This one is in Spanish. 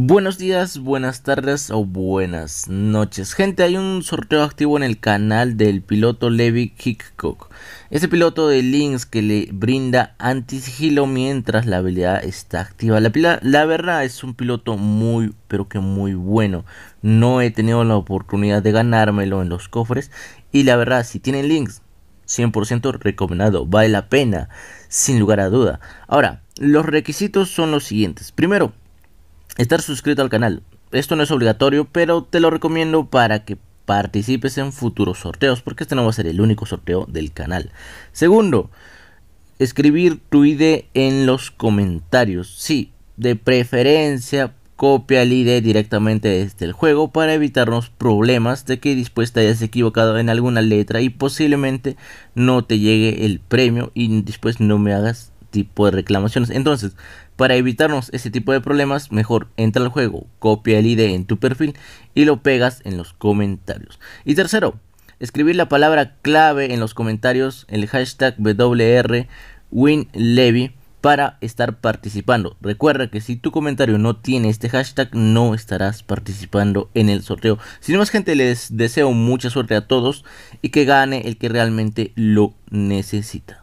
Buenos días, buenas tardes o buenas noches. Gente, hay un sorteo activo en el canal del piloto Levi kickcock ese piloto de Lynx que le brinda anti-sigilo mientras la habilidad está activa. La, la verdad es un piloto muy, pero que muy bueno. No he tenido la oportunidad de ganármelo en los cofres. Y la verdad, si tienen links, 100% recomendado, vale la pena, sin lugar a duda. Ahora, los requisitos son los siguientes. Primero, estar suscrito al canal. Esto no es obligatorio, pero te lo recomiendo para que participes en futuros sorteos, porque este no va a ser el único sorteo del canal. Segundo, escribir tu ID en los comentarios. Sí, de preferencia copia el ID directamente desde el juego para evitarnos problemas de que después te hayas equivocado en alguna letra y posiblemente no te llegue el premio y después no me hagas tipo de reclamaciones. Entonces, para evitarnos ese tipo de problemas, mejor entra al juego, copia el ID en tu perfil y lo pegas en los comentarios. Y tercero, escribir la palabra clave en los comentarios, el hashtag WRWinLevy para estar participando. Recuerda que si tu comentario no tiene este hashtag, no estarás participando en el sorteo. Sin más gente, les deseo mucha suerte a todos y que gane el que realmente lo necesita.